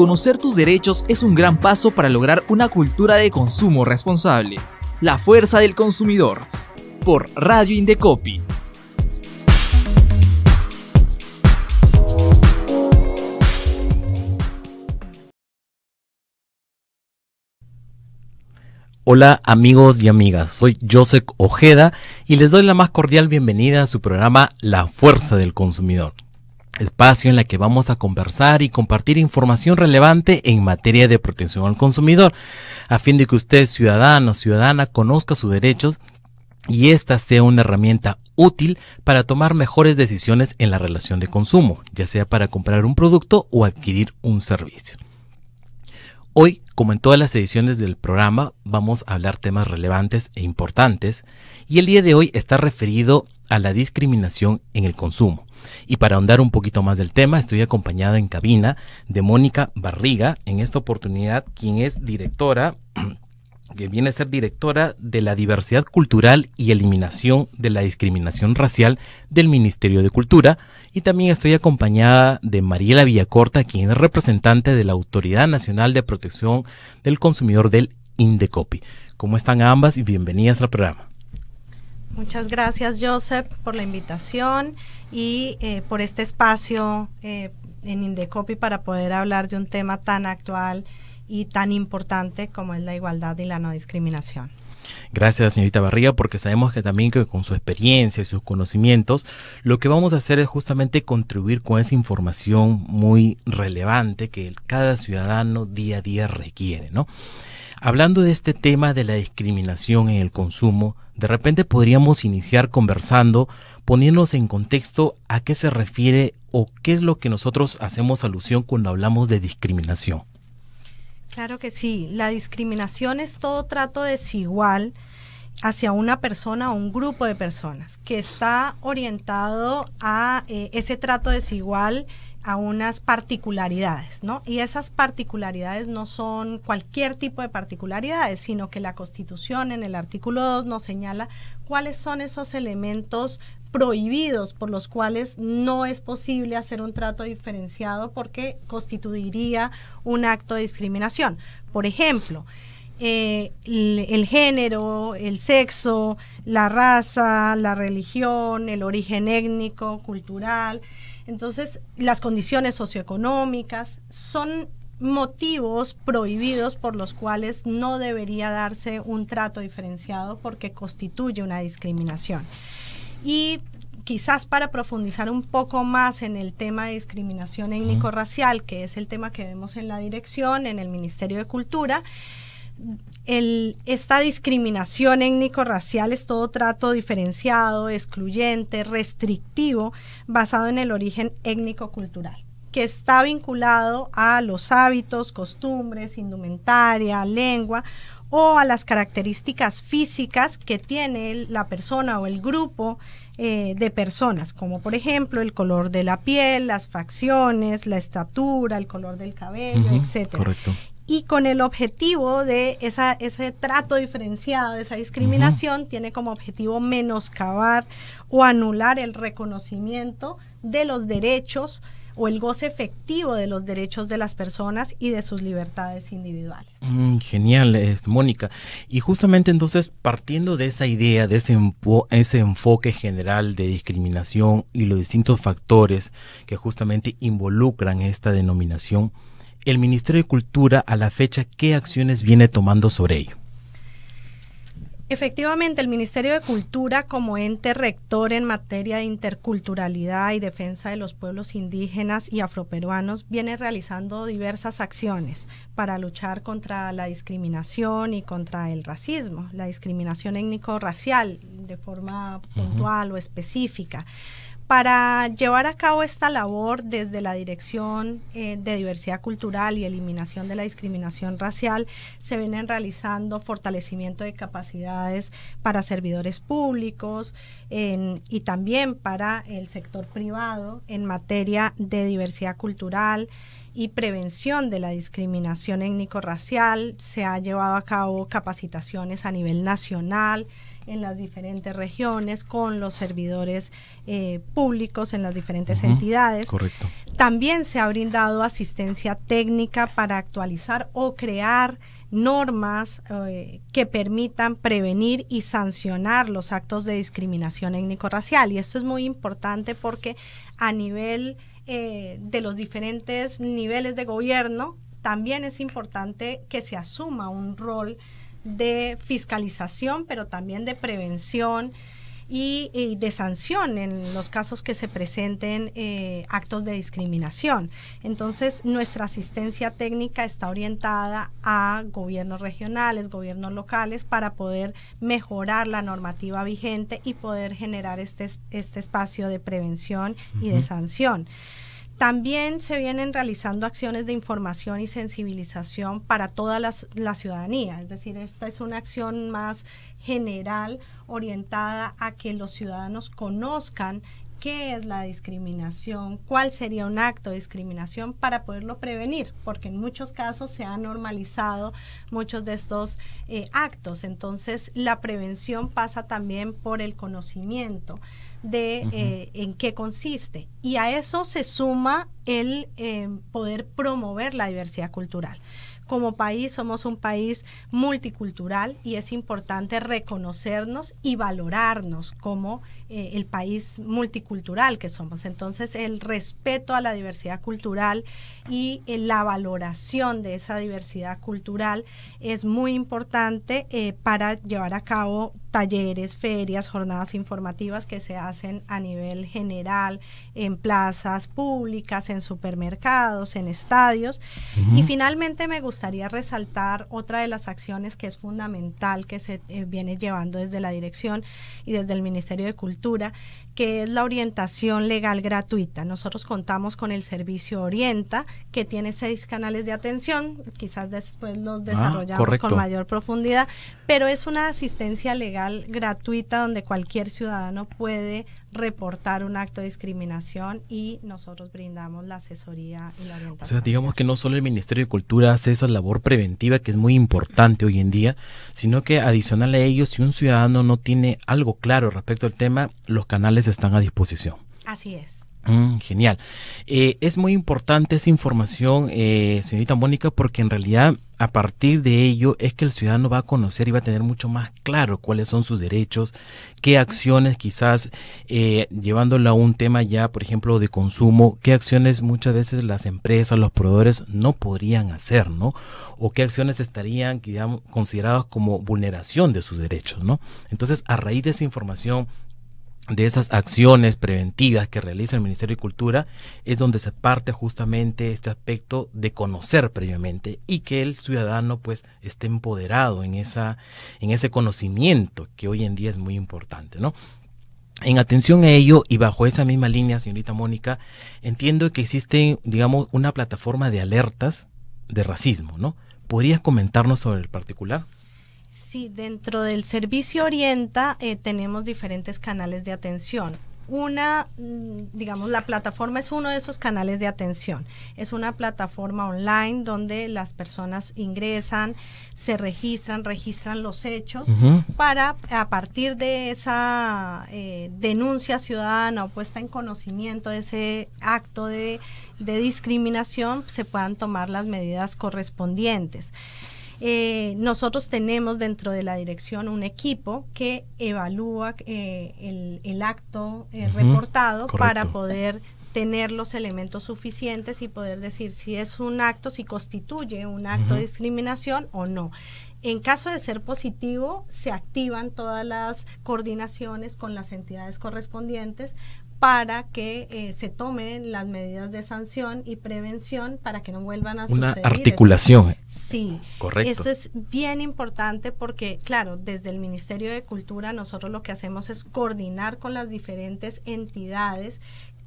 Conocer tus derechos es un gran paso para lograr una cultura de consumo responsable. La fuerza del consumidor. Por Radio Indecopi. Hola amigos y amigas, soy Joseph Ojeda y les doy la más cordial bienvenida a su programa La Fuerza del Consumidor, espacio en la que vamos a conversar y compartir información relevante en materia de protección al consumidor, a fin de que usted, ciudadano, o ciudadana, conozca sus derechos y esta sea una herramienta útil para tomar mejores decisiones en la relación de consumo, ya sea para comprar un producto o adquirir un servicio. Hoy, como en todas las ediciones del programa, vamos a hablar temas relevantes e importantes y el día de hoy está referido a a la discriminación en el consumo. Y para ahondar un poquito más del tema, estoy acompañada en cabina de Mónica Barriga, en esta oportunidad, quien es directora, que viene a ser directora de la diversidad cultural y eliminación de la discriminación racial del Ministerio de Cultura. Y también estoy acompañada de Mariela Villacorta, quien es representante de la Autoridad Nacional de Protección del Consumidor del Indecopi. ¿Cómo están ambas y bienvenidas al programa? Muchas gracias, Joseph, por la invitación y eh, por este espacio eh, en Indecopi para poder hablar de un tema tan actual y tan importante como es la igualdad y la no discriminación. Gracias, señorita Barriga, porque sabemos que también con su experiencia y sus conocimientos, lo que vamos a hacer es justamente contribuir con esa información muy relevante que cada ciudadano día a día requiere, ¿no? Hablando de este tema de la discriminación en el consumo, de repente podríamos iniciar conversando, poniéndonos en contexto a qué se refiere o qué es lo que nosotros hacemos alusión cuando hablamos de discriminación. Claro que sí, la discriminación es todo trato desigual hacia una persona o un grupo de personas que está orientado a eh, ese trato desigual a unas particularidades, ¿no? Y esas particularidades no son cualquier tipo de particularidades, sino que la Constitución en el artículo 2 nos señala cuáles son esos elementos prohibidos por los cuales no es posible hacer un trato diferenciado porque constituiría un acto de discriminación. Por ejemplo, eh, el, género, el sexo, la raza, la religión, el origen étnico, cultural, entonces, las condiciones socioeconómicas son motivos prohibidos por los cuales no debería darse un trato diferenciado porque constituye una discriminación. Y quizás para profundizar un poco más en el tema de discriminación étnico-racial, que es el tema que vemos en la dirección, en el Ministerio de Cultura, el, esta discriminación étnico-racial es todo trato diferenciado, excluyente, restrictivo, basado en el origen étnico-cultural que está vinculado a los hábitos, costumbres, indumentaria, lengua o a las características físicas que tiene la persona o el grupo eh, de personas, como por ejemplo el color de la piel, las facciones, la estatura, el color del cabello, etcétera. etc. Correcto y con el objetivo de ese trato diferenciado, esa discriminación, tiene como objetivo menoscabar o anular el reconocimiento de los derechos o el goce efectivo de los derechos de las personas y de sus libertades individuales. Mm, genial, este, Mónica. Y justamente entonces, partiendo de esa idea, de ese, ese enfoque general de discriminación y los distintos factores que justamente involucran esta denominación, el Ministerio de Cultura a la fecha qué acciones viene tomando sobre ello? Efectivamente, el Ministerio de Cultura como ente rector en materia de interculturalidad y defensa de los pueblos indígenas y afroperuanos viene realizando diversas acciones para luchar contra la discriminación y contra el racismo, la discriminación étnico-racial de forma puntual o específica. Para llevar a cabo esta labor desde la Dirección eh, de Diversidad Cultural y Eliminación de la Discriminación Racial, se vienen realizando fortalecimiento de capacidades para servidores públicos y también para el sector privado en materia de diversidad cultural y prevención de la discriminación étnico-racial. Se ha llevado a cabo capacitaciones a nivel nacional en las diferentes regiones, con los servidores eh, públicos en las diferentes entidades. Correcto. También se ha brindado asistencia técnica para actualizar o crear normas eh, que permitan prevenir y sancionar los actos de discriminación étnico-racial. Y esto es muy importante porque a nivel eh, de los diferentes niveles de gobierno, también es importante que se asuma un rol de fiscalización, pero también de prevención y, de sanción en los casos que se presenten eh, actos de discriminación. Entonces, nuestra asistencia técnica está orientada a gobiernos regionales, gobiernos locales, para poder mejorar la normativa vigente y poder generar este, este espacio de prevención y de sanción. También se vienen realizando acciones de información y sensibilización para toda la, ciudadanía, es decir, esta es una acción más general orientada a que los ciudadanos conozcan qué es la discriminación, cuál sería un acto de discriminación para poderlo prevenir, porque en muchos casos se han normalizado muchos de estos eh, actos. Entonces, la prevención pasa también por el conocimiento de eh, en qué consiste. Y a eso se suma el eh, poder promover la diversidad cultural como país somos un país multicultural y es importante reconocernos y valorarnos como eh, el país multicultural que somos. Entonces, el respeto a la diversidad cultural y eh, la valoración de esa diversidad cultural es muy importante eh, para llevar a cabo talleres, ferias, jornadas informativas que se hacen a nivel general en plazas públicas, en supermercados, en estadios. Y finalmente me gustaría resaltar otra de las acciones que es fundamental que se eh, viene llevando desde la dirección y desde el Ministerio de Cultura, que es la orientación legal gratuita. Nosotros contamos con el servicio Orienta, que tiene seis canales de atención, quizás después los ah, desarrollamos con mayor profundidad, pero es una asistencia legal gratuita donde cualquier ciudadano puede reportar un acto de discriminación y nosotros brindamos la asesoría y la orientación. O sea, digamos que no solo el Ministerio de Cultura hace esa labor preventiva que es muy importante hoy en día, sino que adicional a ello, si un ciudadano no tiene algo claro respecto al tema, los canales están a disposición. Así es. Mm, genial. Eh, es muy importante esa información, eh, señorita Mónica, porque en realidad a partir de ello es que el ciudadano va a conocer y va a tener mucho más claro cuáles son sus derechos, qué acciones quizás, eh, llevándola a un tema ya, por ejemplo, de consumo, qué acciones muchas veces las empresas, los proveedores no podrían hacer, ¿no? O qué acciones estarían consideradas como vulneración de sus derechos, ¿no? Entonces, a raíz de esa información, de esas acciones preventivas que realiza el Ministerio de Cultura es donde se parte justamente este aspecto de conocer previamente y que el ciudadano pues esté empoderado en esa en ese conocimiento que hoy en día es muy importante, ¿no? En atención a ello y bajo esa misma línea, señorita Mónica, entiendo que existe, digamos, una plataforma de alertas de racismo, ¿no? ¿Podrías comentarnos sobre el particular? Sí, dentro del servicio Orienta eh, tenemos diferentes canales de atención. Una, mm, digamos, la plataforma es uno de esos canales de atención. Es una plataforma online donde las personas ingresan, se registran, registran los hechos para a partir de esa eh, denuncia ciudadana o puesta en conocimiento de ese acto de, de discriminación se puedan tomar las medidas correspondientes. Eh, nosotros tenemos dentro de la dirección un equipo que evalúa eh, el, acto eh, reportado para poder tener los elementos suficientes y poder decir si es un acto, si constituye un acto de discriminación o no. En caso de ser positivo, se activan todas las coordinaciones con las entidades correspondientes para que eh, se tomen las medidas de sanción y prevención para que no vuelvan a suceder. Una articulación. Sí, correcto. Eso es bien importante porque, claro, desde el Ministerio de Cultura nosotros lo que hacemos es coordinar con las diferentes entidades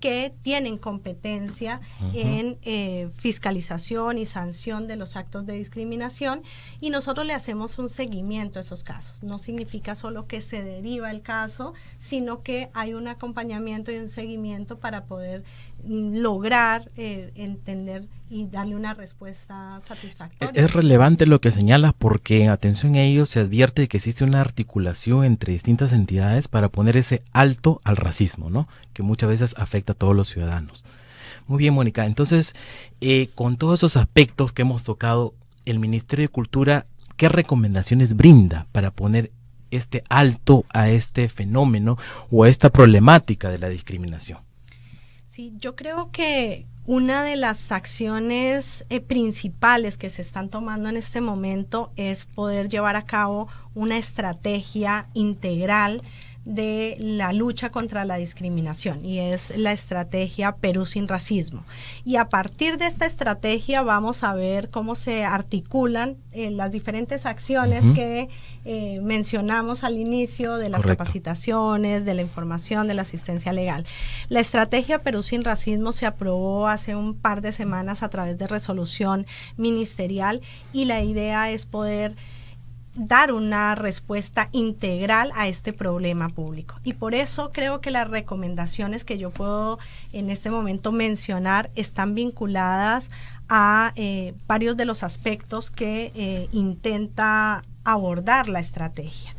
que tienen competencia en eh, fiscalización y sanción de los actos de discriminación y nosotros le hacemos un seguimiento a esos casos. No significa solo que se deriva el caso, sino que hay un acompañamiento y un seguimiento para poder mm, lograr eh, entender y darle una respuesta satisfactoria. Eh, es, relevante lo que señalas porque en atención a ello se advierte que existe una articulación entre distintas entidades para poner ese alto al racismo, ¿no? Que muchas veces afecta a todos los ciudadanos. Muy bien, Mónica. Entonces, eh, con todos esos aspectos que hemos tocado, el Ministerio de Cultura, ¿qué recomendaciones brinda para poner este alto a este fenómeno o a esta problemática de la discriminación? Sí, yo creo que una de las acciones eh, principales que se están tomando en este momento es poder llevar a cabo una estrategia integral de la lucha contra la discriminación y es la estrategia Perú sin racismo. Y a partir de esta estrategia vamos a ver cómo se articulan eh, las diferentes acciones que eh, mencionamos al inicio de las capacitaciones, de la información, de la asistencia legal. La estrategia Perú sin racismo se aprobó hace un par de semanas a través de resolución ministerial y la idea es poder dar una respuesta integral a este problema público. Y por eso creo que las recomendaciones que yo puedo en este momento mencionar están vinculadas a eh, varios de los aspectos que eh, intenta abordar la estrategia.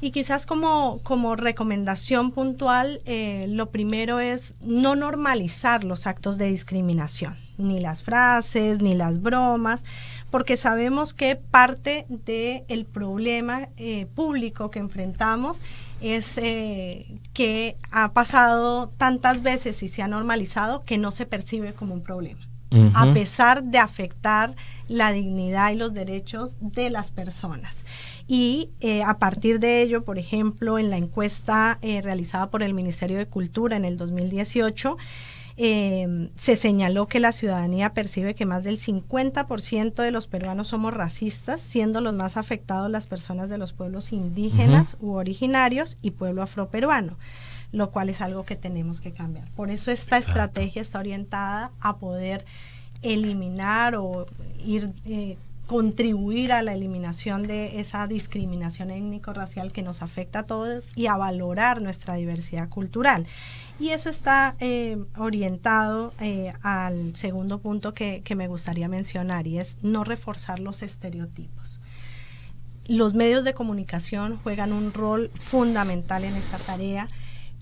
Y quizás como, recomendación puntual, eh, lo primero es no normalizar los actos de discriminación, ni las frases, ni las bromas, porque sabemos que parte del problema eh, público que enfrentamos es eh, que ha pasado tantas veces y se ha normalizado que no se percibe como un problema. a pesar de afectar la dignidad y los derechos de las personas y eh, a partir de ello, por ejemplo, en la encuesta eh, realizada por el Ministerio de Cultura en el 2018, em, se señaló que la ciudadanía percibe que más del 50% de los peruanos somos racistas, siendo los más afectados las personas de los pueblos indígenas u originarios y pueblo afroperuano lo cual es algo que tenemos que cambiar. Por eso esta estrategia está orientada a poder eliminar o ir eh, contribuir a la eliminación de esa discriminación étnico-racial que nos afecta a todos y a valorar nuestra diversidad cultural. Y eso está eh, orientado eh, al segundo punto que, que me gustaría mencionar y es no reforzar los estereotipos los medios de comunicación juegan un rol fundamental en esta tarea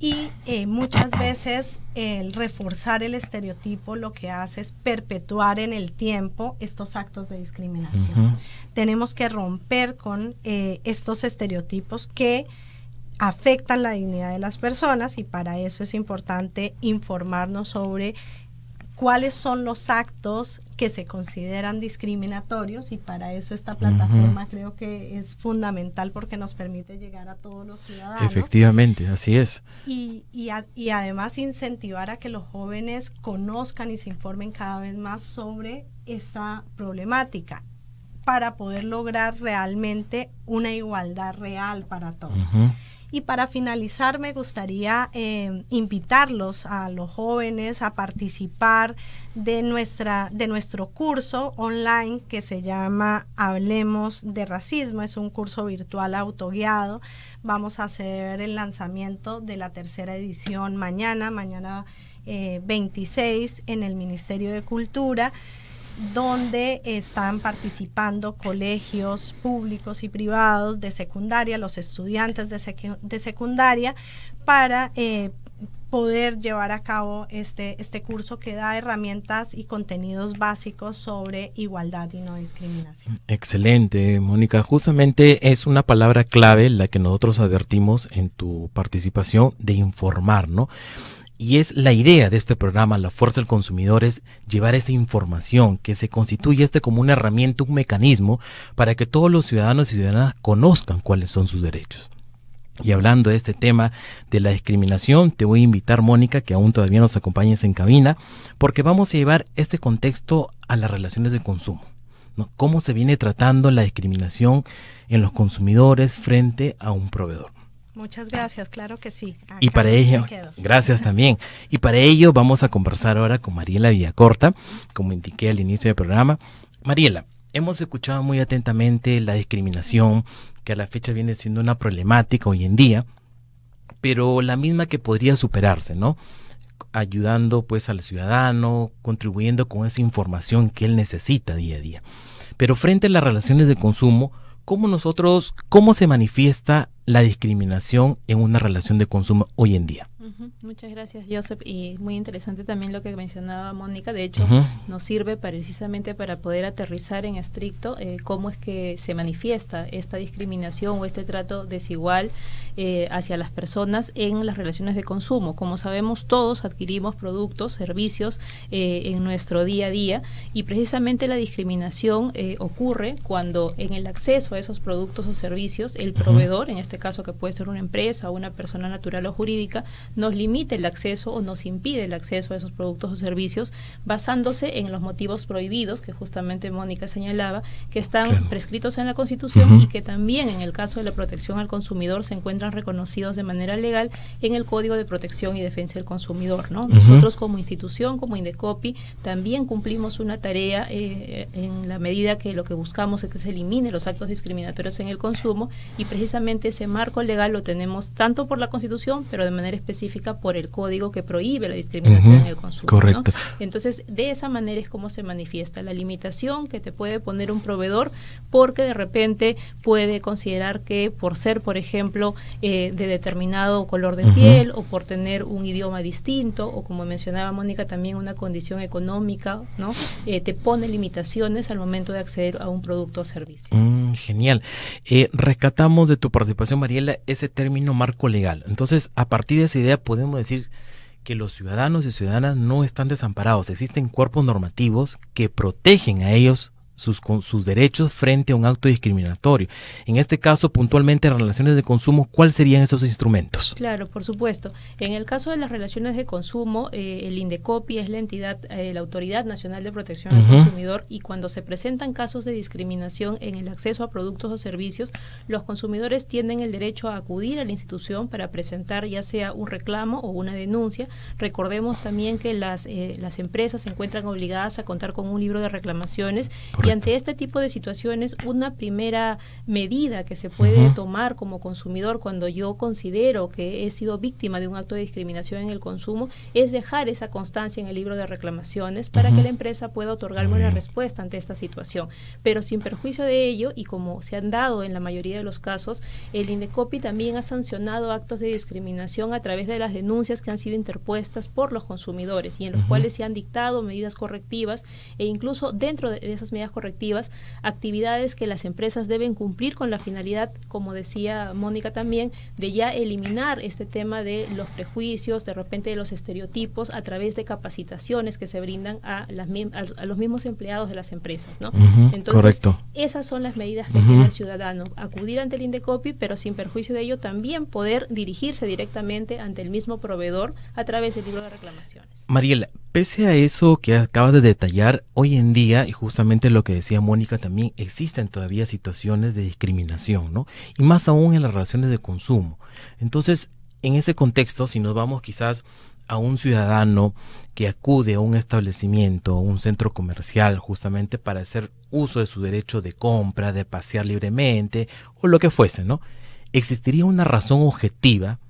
y eh, muchas veces el reforzar el estereotipo lo que hace es perpetuar en el tiempo estos actos de discriminación. Tenemos que romper con eh, estos estereotipos que afectan la dignidad de las personas y para eso es importante informarnos sobre cuáles son los actos que se consideran discriminatorios y para eso esta plataforma creo que es fundamental porque nos permite llegar a todos los ciudadanos. Efectivamente, así es. Y, y, además incentivar a que los jóvenes conozcan y se informen cada vez más sobre esa problemática para poder lograr realmente una igualdad real para todos. Y para finalizar, me gustaría em, invitarlos a los jóvenes a participar de, nuestra, de nuestro curso online que se llama Hablemos de Racismo. Es un curso virtual autoguiado. Vamos a hacer el lanzamiento de la tercera edición mañana, mañana 26, eh, en el Ministerio de Cultura donde están participando colegios públicos y privados de secundaria, los estudiantes de, secundaria, para eh, poder llevar a cabo este, este curso que da herramientas y contenidos básicos sobre igualdad y no discriminación. Excelente, Mónica. Justamente es una palabra clave la que nosotros advertimos en tu participación de informar, ¿no? Y es la idea de este programa, La Fuerza del Consumidor, es llevar esa información, que se constituye este como una herramienta, un mecanismo, para que todos los ciudadanos y ciudadanas conozcan cuáles son sus derechos. Y hablando de este tema de la discriminación, te voy a invitar, Mónica, que aún todavía nos acompañes en cabina, porque vamos a llevar este contexto a las relaciones de consumo. ¿no? ¿Cómo se viene tratando la discriminación en los consumidores frente a un proveedor? Muchas gracias, claro que sí. y para ello, gracias también. Y para ello vamos a conversar ahora con Mariela Villacorta, como indiqué al inicio del programa. Mariela, hemos escuchado muy atentamente la discriminación, que a la fecha viene siendo una problemática hoy en día, pero la misma que podría superarse, ¿no? Ayudando pues al ciudadano, contribuyendo con esa información que él necesita día a día. Pero frente a las relaciones de consumo, ¿Cómo nosotros, cómo se manifiesta la discriminación en una relación de consumo hoy en día? Muchas gracias, Joseph. Y muy interesante también lo que mencionaba Mónica. De hecho, nos sirve precisamente para poder aterrizar en estricto eh, cómo es que se manifiesta esta discriminación o este trato desigual eh, hacia las personas en las relaciones de consumo. Como sabemos, todos adquirimos productos, servicios eh, en nuestro día a día y precisamente la discriminación ocurre cuando en el acceso a esos productos o servicios el proveedor, en este caso que puede ser una empresa o una persona natural o jurídica, nos limite el acceso o nos impide el acceso a esos productos o servicios basándose en los motivos prohibidos que justamente Mónica señalaba, que están prescritos en la Constitución y que también en el caso de la protección al consumidor se encuentran reconocidos de manera legal en el Código de Protección y Defensa del Consumidor. Nosotros como institución, como Indecopi, también cumplimos una tarea eh, en la medida que lo que buscamos es que se eliminen los actos discriminatorios en el consumo y precisamente ese marco legal lo tenemos tanto por la Constitución, pero de manera específica por el código que prohíbe la discriminación en el consumo. Correcto. Entonces, de esa manera es como se manifiesta la limitación que te puede poner un proveedor porque de repente puede considerar que por ser, por ejemplo, eh, de determinado color de piel o por tener un idioma distinto o como mencionaba Mónica también una condición económica, ¿no? Eh, te pone limitaciones al momento de acceder a un producto o servicio. Mm, genial. Eh, rescatamos de tu participación, Mariela, ese término marco legal. Entonces, a partir de esa idea podemos decir que los ciudadanos y ciudadanas no están desamparados. Existen cuerpos normativos que protegen a ellos sus, con sus derechos frente a un acto discriminatorio. En este caso, puntualmente, relaciones de consumo, ¿cuáles serían esos instrumentos? Claro, por supuesto. En el caso de las relaciones de consumo, eh, el INDECOPI es la entidad, eh, la Autoridad Nacional de Protección al Consumidor, y cuando se presentan casos de discriminación en el acceso a productos o servicios, los consumidores tienen el derecho a acudir a la institución para presentar ya sea un reclamo o una denuncia. Recordemos también que las, eh, las empresas se encuentran obligadas a contar con un libro de reclamaciones ante este tipo de situaciones, una primera medida que se puede tomar como consumidor cuando yo considero que he sido víctima de un acto de discriminación en el consumo es dejar esa constancia en el libro de reclamaciones para que la empresa pueda otorgarme una respuesta ante esta situación. Pero sin perjuicio de ello, y como se han dado en la mayoría de los casos, el INDECOPI también ha sancionado actos de discriminación a través de las denuncias que han sido interpuestas por los consumidores y en los cuales se han dictado medidas correctivas e incluso dentro de esas medidas correctivas, actividades que las empresas deben cumplir con la finalidad, como decía Mónica también, de ya eliminar este tema de los prejuicios, de repente de los estereotipos, a través de capacitaciones que se brindan a, las, los mismos empleados de las empresas. ¿no? Entonces, esas son las medidas que tiene el ciudadano. Acudir ante el INDECOPI, pero sin perjuicio de ello también poder dirigirse directamente ante el mismo proveedor a través del libro de reclamaciones. Mariela, Pese a eso que acabas de detallar, hoy en día, y justamente lo que decía Mónica también, existen todavía situaciones de discriminación, ¿no? Y más aún en las relaciones de consumo. Entonces, en ese contexto, si nos vamos quizás a un ciudadano que acude a un establecimiento, un centro comercial, justamente para hacer uso de su derecho de compra, de pasear libremente o lo que fuese, ¿no? ¿Existiría una razón objetiva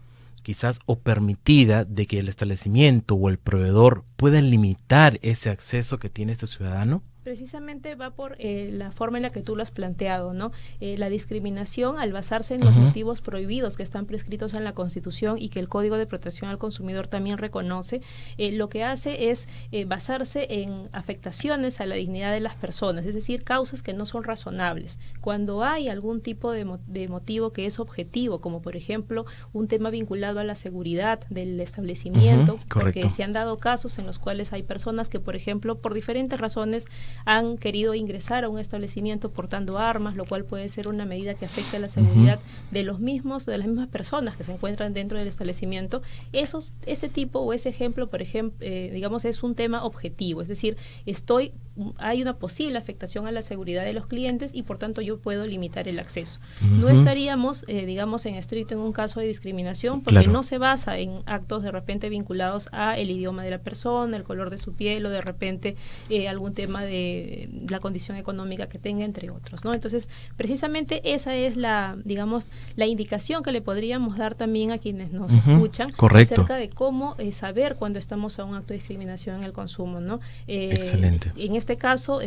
quizás o permitida de que el establecimiento o el proveedor pueda limitar ese acceso que tiene este ciudadano? Precisamente va por eh, la forma en la que tú lo has planteado, ¿no? Eh, la discriminación al basarse en los motivos prohibidos que están prescritos en la Constitución y que el Código de Protección al Consumidor también reconoce, eh, lo que hace es basarse en afectaciones a la dignidad de las personas, es decir, causas que no son razonables. Cuando hay algún tipo de, motivo que es objetivo, como por ejemplo un tema vinculado a la seguridad del establecimiento, porque se han dado casos en los cuales hay personas que, por ejemplo, por diferentes razones, han querido ingresar a un establecimiento portando armas, lo cual puede ser una medida que afecta a la seguridad de los mismos, de las mismas personas que se encuentran dentro del establecimiento. Esos, ese tipo o ese ejemplo, por ejemplo, eh, digamos, es un tema objetivo, es decir, estoy hay una posible afectación a la seguridad de los clientes y por tanto yo puedo limitar el acceso. No estaríamos, eh, digamos, en estricto en un caso de discriminación porque no se basa en actos de repente vinculados a el idioma de la persona, el color de su piel o de repente eh, algún tema de eh, la condición económica que tenga, entre otros. ¿no? Entonces, precisamente esa es la, digamos, la indicación que le podríamos dar también a quienes nos escuchan acerca de cómo eh, saber cuando estamos a un acto de discriminación en el consumo. ¿no? Eh, Excelente. En este caso,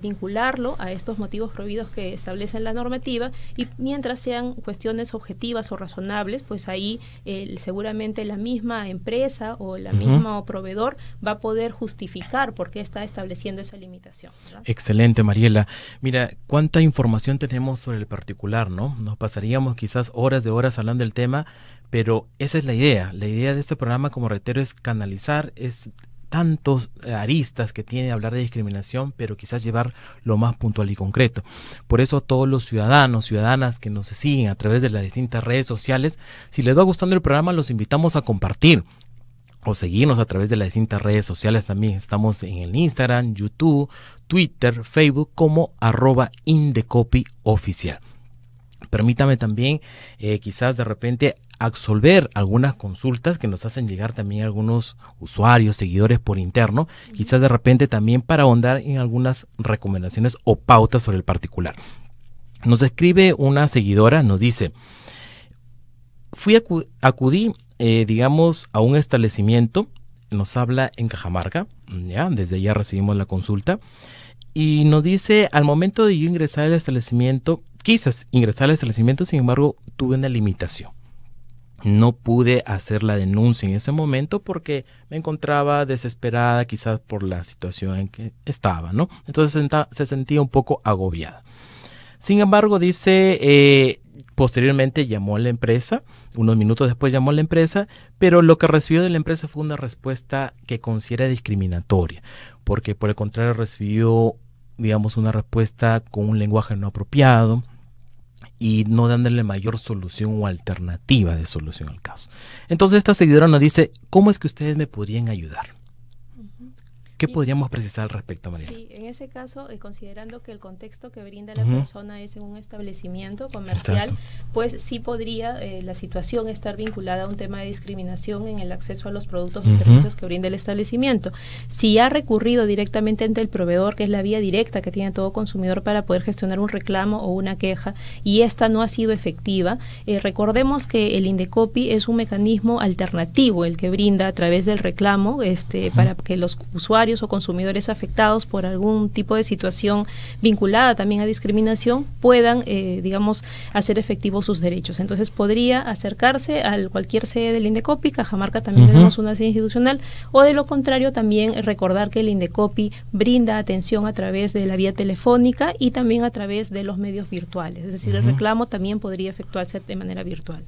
vincularlo a estos motivos prohibidos que establece la normativa y mientras sean cuestiones objetivas o razonables, pues ahí seguramente la misma empresa o la misma o proveedor va a poder justificar por qué está estableciendo esa limitación Excelente, Mariela. Mira, cuánta información tenemos sobre el particular, ¿no? Nos pasaríamos quizás horas de horas hablando del tema, pero esa es la idea. La idea de este programa, como reitero, es canalizar, es tantos eh, aristas que tiene hablar de discriminación, pero quizás llevar lo más puntual y concreto. Por eso a todos los ciudadanos, ciudadanas que nos siguen a través de las distintas redes sociales, si les va gustando el programa, los invitamos a compartir, o seguirnos a través de las distintas redes sociales también. Estamos en el Instagram, YouTube, Twitter, Facebook como arroba Indecopy oficial. Permítame también eh, quizás de repente absolver algunas consultas que nos hacen llegar también algunos usuarios, seguidores por interno, quizás de repente también para ahondar en algunas recomendaciones o pautas sobre el particular. Nos escribe una seguidora, nos dice, fui a acudí eh, digamos, a un establecimiento, nos habla en Cajamarca, ya, desde ya recibimos la consulta, y nos dice, al momento de ingresar al establecimiento, quizás ingresar al establecimiento, sin embargo, tuve una limitación. No pude hacer la denuncia en ese momento porque me encontraba desesperada quizás por la situación en que estaba, ¿no? Entonces se sentía un poco agobiada. Sin embargo, dice, eh, Posteriormente llamó a la empresa, unos minutos después llamó a la empresa, pero lo que recibió de la empresa fue una respuesta que considera discriminatoria, porque por el contrario recibió, digamos, una respuesta con un lenguaje no apropiado, y no dándole mayor solución o alternativa de solución al caso. Entonces esta seguidora nos dice, ¿cómo es que ustedes me podrían ayudar? ¿Qué podríamos precisar al respecto, María? Sí, en ese caso, eh, considerando que el contexto que brinda la persona es en un establecimiento comercial, pues sí podría eh, la situación estar vinculada a un tema de discriminación en el acceso a los productos y servicios que brinda el establecimiento. Si ha recurrido directamente ante el proveedor, que es la vía directa que tiene todo consumidor para poder gestionar un reclamo o una queja, y esta no ha sido efectiva, eh, recordemos que el INDECOPI es un mecanismo alternativo el que brinda a través del reclamo este, para que los usuarios o consumidores afectados por algún tipo de situación vinculada también a discriminación puedan, eh, digamos, hacer efectivos sus derechos. Entonces podría acercarse a cualquier sede del INDECOPI, Cajamarca también tenemos una sede institucional, o de lo contrario también recordar que el INDECOPI brinda atención a través de la vía telefónica y también a través de los medios virtuales. Es decir, el reclamo también podría efectuarse de manera virtual.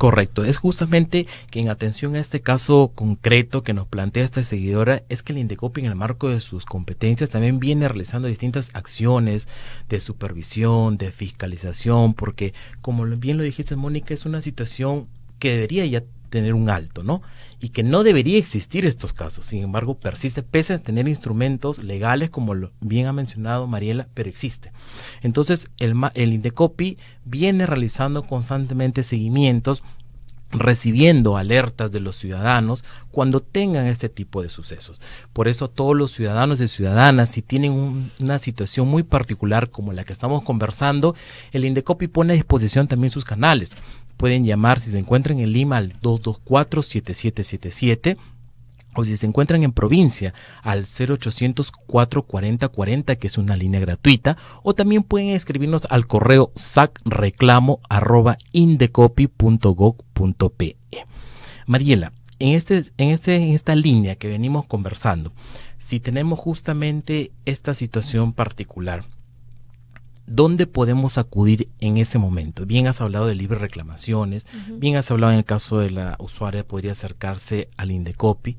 Correcto, es justamente que en atención a este caso concreto que nos plantea esta seguidora, es que el Indecopi en el marco de sus competencias también viene realizando distintas acciones de supervisión, de fiscalización, porque como bien lo dijiste Mónica, es una situación que debería ya tener un alto, ¿no? Y que no debería existir estos casos. Sin embargo, persiste, pese a tener instrumentos legales, como bien ha mencionado Mariela, pero existe. Entonces, el, el INDECOPI viene realizando constantemente seguimientos recibiendo alertas de los ciudadanos cuando tengan este tipo de sucesos. Por eso todos los ciudadanos y ciudadanas, si tienen una situación muy particular como la que estamos conversando, el INDECOPI pone a disposición también sus canales pueden llamar si se encuentran en Lima al 224-7777 o si se encuentran en provincia al 0800 440 que es una línea gratuita o también pueden escribirnos al correo sacreclamo@indecopy.gov.pe. Mariela, en este en este en esta línea que venimos conversando, si tenemos justamente esta situación particular ¿dónde podemos acudir en ese momento? Bien has hablado de libre reclamaciones, bien has hablado en el caso de la usuaria podría acercarse al Indecopi.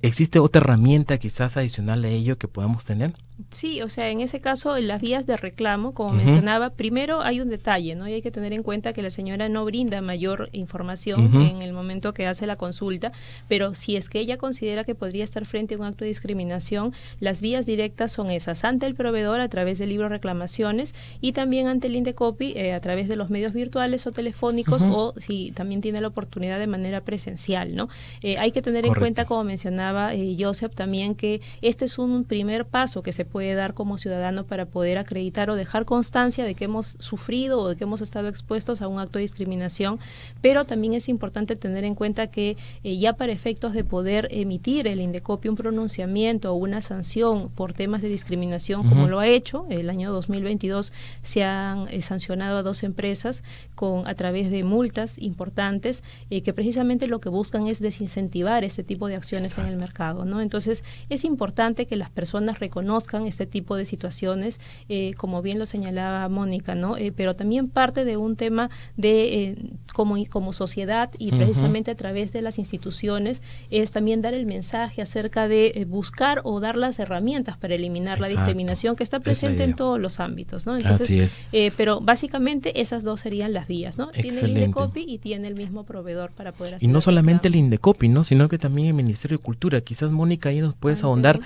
¿Existe otra herramienta quizás adicional a ello que podamos tener? Sí, o sea, en ese caso, las vías de reclamo, como mencionaba, primero hay un detalle, ¿no? Y hay que tener en cuenta que la señora no brinda mayor información en el momento que hace la consulta, pero si es que ella considera que podría estar frente a un acto de discriminación, las vías directas son esas, ante el proveedor a través del libro reclamaciones y también ante el Indecopi eh, a través de los medios virtuales o telefónicos o si también tiene la oportunidad de manera presencial, ¿no? Eh, hay que tener en cuenta, como mencionaba eh, Joseph, también que este es un primer paso que se puede dar como ciudadano para poder acreditar o dejar constancia de que hemos sufrido o de que hemos estado expuestos a un acto de discriminación, pero también es importante tener en cuenta que eh, ya para efectos de poder emitir el INDECOPI un pronunciamiento o una sanción por temas de discriminación, como lo ha hecho, el año 2022 se han eh, sancionado a dos empresas con a través de multas importantes eh, que precisamente lo que buscan es desincentivar este tipo de acciones en el mercado, ¿no? Entonces, es importante que las personas reconozcan este tipo de situaciones, eh, como bien lo señalaba Mónica, ¿no? Eh, pero también parte de un tema de eh, como, como sociedad y precisamente a través de las instituciones es también dar el mensaje acerca de buscar o dar las herramientas para eliminar la discriminación que está presente en todos los ámbitos, ¿no? Entonces, Así es. pero básicamente esas dos serían las vías, ¿no? Tiene el Indecopi y tiene el mismo proveedor para poder hacer. Y no solamente el Indecopi, ¿no? Sino que también el Ministerio de Cultura. Quizás Mónica ahí nos puedes ahondar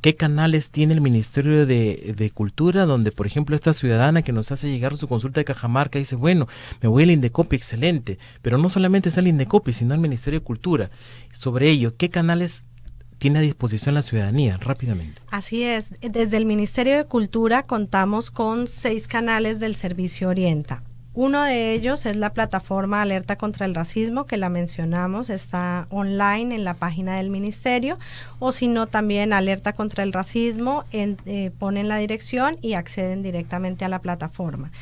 qué canales tiene el Ministerio Ministerio de, Cultura, donde, por ejemplo, esta ciudadana que nos hace llegar su consulta de Cajamarca dice, bueno, me voy al Indecopi, excelente, pero no solamente está el Indecopi, sino al Ministerio de Cultura. Sobre ello, ¿qué canales tiene a disposición la ciudadanía rápidamente. Así es, desde el Ministerio de Cultura contamos con seis canales del Servicio Orienta. Uno de ellos es la plataforma Alerta contra el Racismo, que la mencionamos, está online en la página del ministerio, o si no, también Alerta contra el Racismo, eh, ponen la dirección y acceden directamente a la plataforma.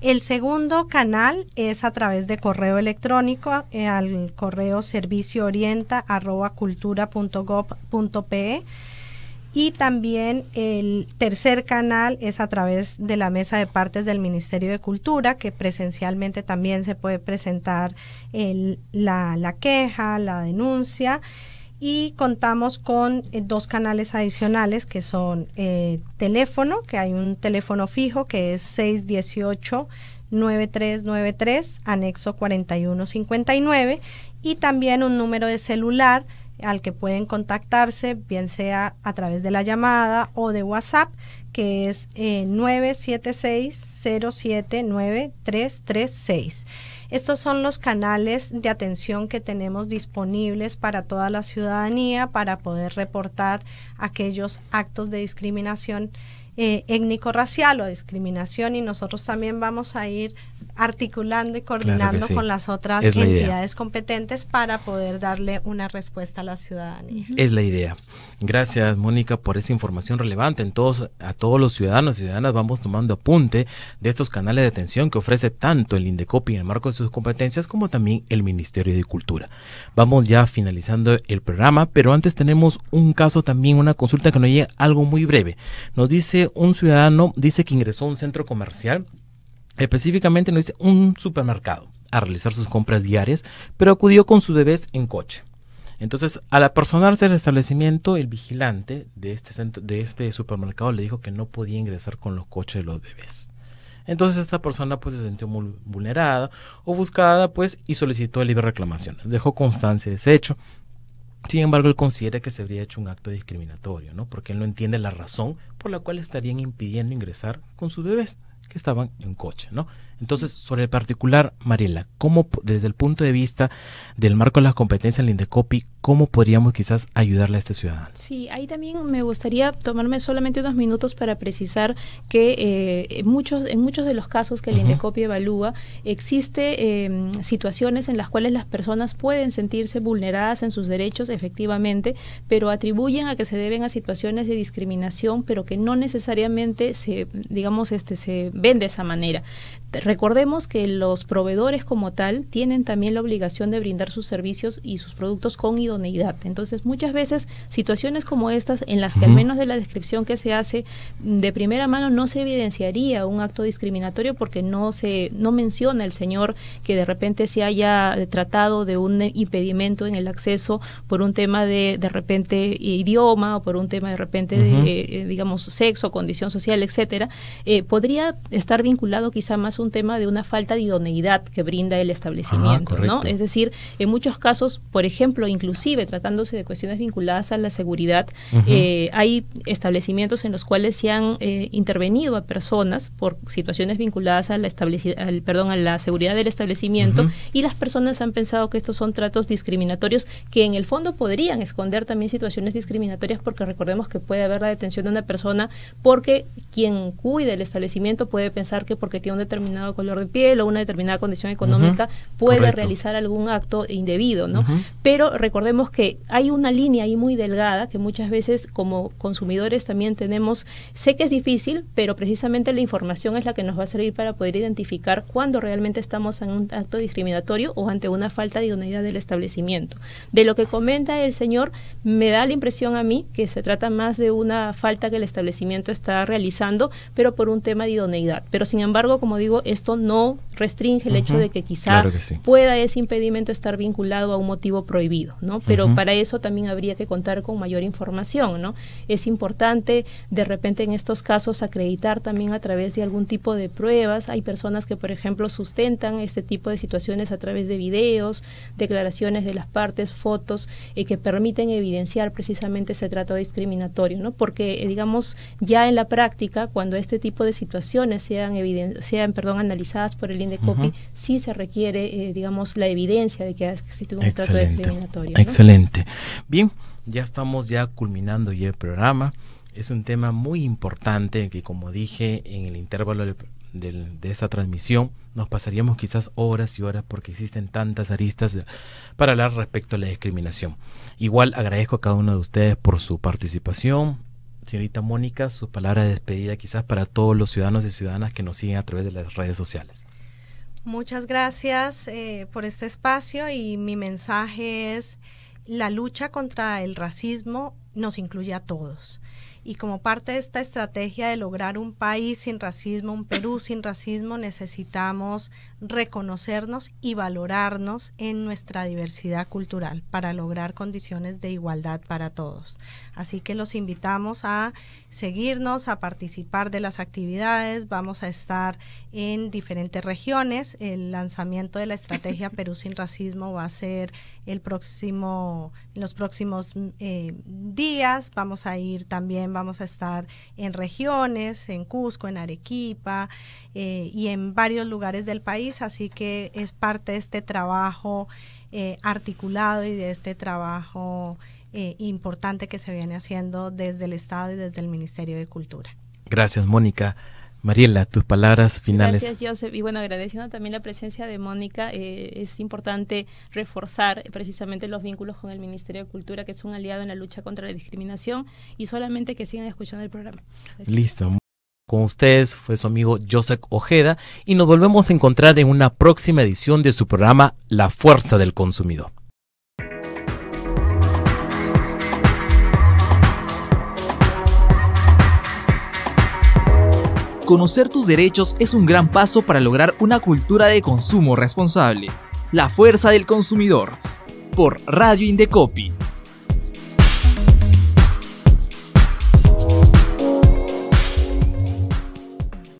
El segundo canal es a través de correo electrónico eh, al correo servicioorienta.cultura.gov.pe. Y también el tercer canal es a través de la mesa de partes del Ministerio de Cultura, que presencialmente también se puede presentar la, queja, la denuncia. Y contamos con eh, dos canales adicionales que son eh, teléfono, que hay un teléfono fijo que es 618. 9393, anexo 4159, y también un número de celular al que pueden contactarse, bien sea a través de la llamada o de WhatsApp, que es 976 eh, 079 Estos son los canales de atención que tenemos disponibles para toda la ciudadanía para poder reportar aquellos actos de discriminación eh, étnico-racial o discriminación y nosotros también vamos a ir articulando y coordinando con las otras entidades competentes para poder darle una respuesta a la ciudadanía. Es la idea. Gracias, Mónica, por esa información relevante. En todos, a todos los ciudadanos y ciudadanas vamos tomando apunte de estos canales de atención que ofrece tanto el INDECOPI en el marco de sus competencias como también el Ministerio de Cultura. Vamos ya finalizando el programa, pero antes tenemos un caso también, una consulta que nos llega algo muy breve. Nos dice un ciudadano, dice que ingresó a un centro comercial Específicamente no dice un supermercado a realizar sus compras diarias, pero acudió con su bebés en coche. Entonces, al apersonarse al establecimiento, el vigilante de este, centro, de este supermercado le dijo que no podía ingresar con los coches de los bebés. Entonces esta persona pues se sintió muy vulnerada, buscada pues y solicitó libre reclamación. Dejó constancia de ese hecho. Sin embargo, él considera que se habría hecho un acto discriminatorio, ¿no? Porque él no entiende la razón por la cual estarían impidiendo ingresar con sus bebés que estaban en coche, ¿no? Entonces, sobre el particular, Mariela, ¿cómo, desde el punto de vista del marco de las competencias del INDECOPI, cómo podríamos quizás ayudarle a este ciudadano? Sí, ahí también me gustaría tomarme solamente unos minutos para precisar que eh, muchos, en muchos de los casos que el INDECOPI evalúa, existe em, situaciones en las cuales las personas pueden sentirse vulneradas en sus derechos, efectivamente, pero atribuyen a que se deben a situaciones de discriminación, pero que no necesariamente se, digamos, este, se ven de esa manera Recordemos que los proveedores como tal tienen también la obligación de brindar sus servicios y sus productos con idoneidad. Entonces, muchas veces situaciones como estas, en las que al menos de la descripción que se hace de primera mano no se evidenciaría un acto discriminatorio porque no se no menciona el señor que de repente se haya tratado de un impedimento en el acceso por un tema de repente eh, idioma o por un tema de repente de, eh, digamos sexo, condición social, etcétera. Eh, podría estar vinculado quizá más un tema de una falta de idoneidad que brinda el establecimiento, ¿no? Es decir, en muchos casos, por ejemplo, inclusive tratándose de cuestiones vinculadas a la seguridad, eh, hay establecimientos en los cuales se han eh, intervenido a personas por situaciones vinculadas a la al, perdón, a la seguridad del establecimiento y las personas han pensado que estos son tratos discriminatorios que en el fondo podrían esconder también situaciones discriminatorias porque recordemos que puede haber la detención de una persona porque quien cuida el establecimiento puede pensar que porque tiene un determinado color de piel o una determinada condición económica puede realizar algún acto indebido, ¿no? Pero recordemos que hay una línea ahí muy delgada que muchas veces como consumidores también tenemos, sé que es difícil, pero precisamente la información es la que nos va a servir para poder identificar cuándo realmente estamos en un acto discriminatorio o ante una falta de idoneidad del establecimiento. De lo que comenta el señor, me da la impresión a mí que se trata más de una falta que el establecimiento está realizando, pero por un tema de idoneidad. Pero sin embargo, como digo, esto no restringe el hecho de que quizá pueda ese impedimento estar vinculado a un motivo prohibido, ¿no? Pero para eso también habría que contar con mayor información, ¿no? Es importante de repente en estos casos acreditar también a través de algún tipo de pruebas. Hay personas que, por ejemplo, sustentan este tipo de situaciones a través de videos, declaraciones de las partes, fotos, y eh, que permiten evidenciar precisamente ese trato discriminatorio, ¿no? Porque, eh, digamos, ya en la práctica, cuando este tipo de situaciones sean, sean perdón, analizadas por el INDECOPI, sí se requiere, eh, digamos, la evidencia de que ha tuvo un Excelente. trato discriminatorio. Excelente. Bien, ya estamos ya culminando ya el programa. Es un tema muy importante que, como dije en el intervalo de esta transmisión, nos pasaríamos quizás horas y horas porque existen tantas aristas para hablar respecto a la discriminación. Igual agradezco a cada uno de ustedes por su participación, señorita Mónica, su palabra de despedida quizás para todos los ciudadanos y ciudadanas que nos siguen a través de las redes sociales. Muchas gracias eh, por este espacio y mi mensaje es la lucha contra el racismo nos incluye a todos. Y como parte de esta estrategia de lograr un país sin racismo, un Perú sin racismo, necesitamos reconocernos y valorarnos en nuestra diversidad cultural para lograr condiciones de igualdad para todos. Así que los invitamos a seguirnos, a participar de las actividades. Vamos a estar en diferentes regiones. El lanzamiento de la estrategia Perú sin racismo va a ser el próximo, los próximos eh, días. Vamos a ir también, vamos a estar en regiones, en Cusco, en Arequipa eh, y en varios lugares del país así que es parte de este trabajo eh, articulado y de este trabajo eh, importante que se viene haciendo desde el Estado y desde el Ministerio de Cultura. Gracias, Mónica. Mariela, tus palabras finales. Gracias, Joseph. Y bueno, agradeciendo también la presencia de Mónica, eh, es importante reforzar precisamente los vínculos con el Ministerio de Cultura, que es un aliado en la lucha contra la discriminación, y solamente que sigan escuchando el programa. Listo. Con ustedes fue su amigo Joseph Ojeda y nos volvemos a encontrar en una próxima edición de su programa La Fuerza del Consumidor. Conocer tus derechos es un gran paso para lograr una cultura de consumo responsable. La Fuerza del Consumidor por Radio Indecopi